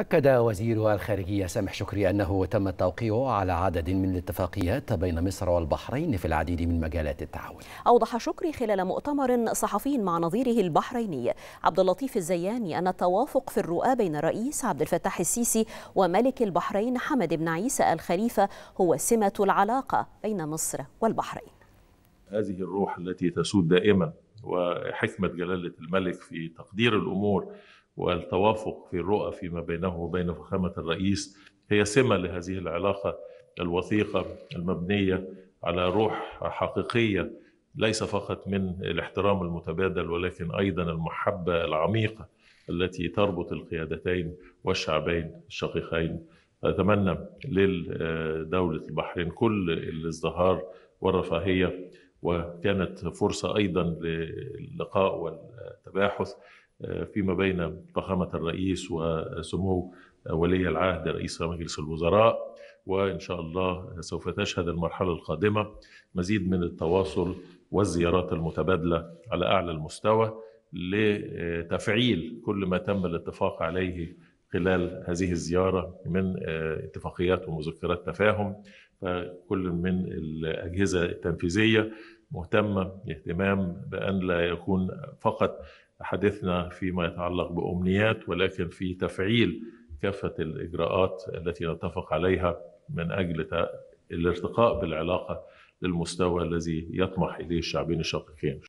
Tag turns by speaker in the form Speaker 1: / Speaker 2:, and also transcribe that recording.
Speaker 1: أكد وزير الخارجية سامح شكري أنه تم التوقيع على عدد من الاتفاقيات بين مصر والبحرين في العديد من مجالات التعاون. أوضح شكري خلال مؤتمر صحفي مع نظيره البحريني عبد اللطيف الزياني أن التوافق في الرؤى بين الرئيس عبد الفتاح السيسي وملك البحرين حمد بن عيسى الخليفة هو سمة العلاقة بين مصر والبحرين.
Speaker 2: هذه الروح التي تسود دائما وحكمة جلالة الملك في تقدير الأمور والتوافق في الرؤى فيما بينه وبين فخامة الرئيس هي سمة لهذه العلاقة الوثيقة المبنية على روح حقيقية ليس فقط من الاحترام المتبادل ولكن أيضا المحبة العميقة التي تربط القيادتين والشعبين الشقيقين أتمنى لدولة البحرين كل الازدهار والرفاهية وكانت فرصة أيضا للقاء والتباحث آه، فيما بين فخامة الرئيس وسمو ولي العهد رئيس مجلس الوزراء وإن شاء الله سوف تشهد المرحلة القادمة مزيد من التواصل والزيارات المتبادلة على أعلى المستوى لتفعيل كل ما تم الاتفاق عليه خلال هذه الزيارة من آه، اتفاقيات ومذكرات تفاهم فكل من الأجهزة التنفيذية مهتمة باهتمام بأن لا يكون فقط حديثنا فيما يتعلق بأمنيات ولكن في تفعيل كافة الإجراءات التي نتفق عليها من أجل الارتقاء بالعلاقة للمستوى الذي يطمح إليه الشعبين الشقيقين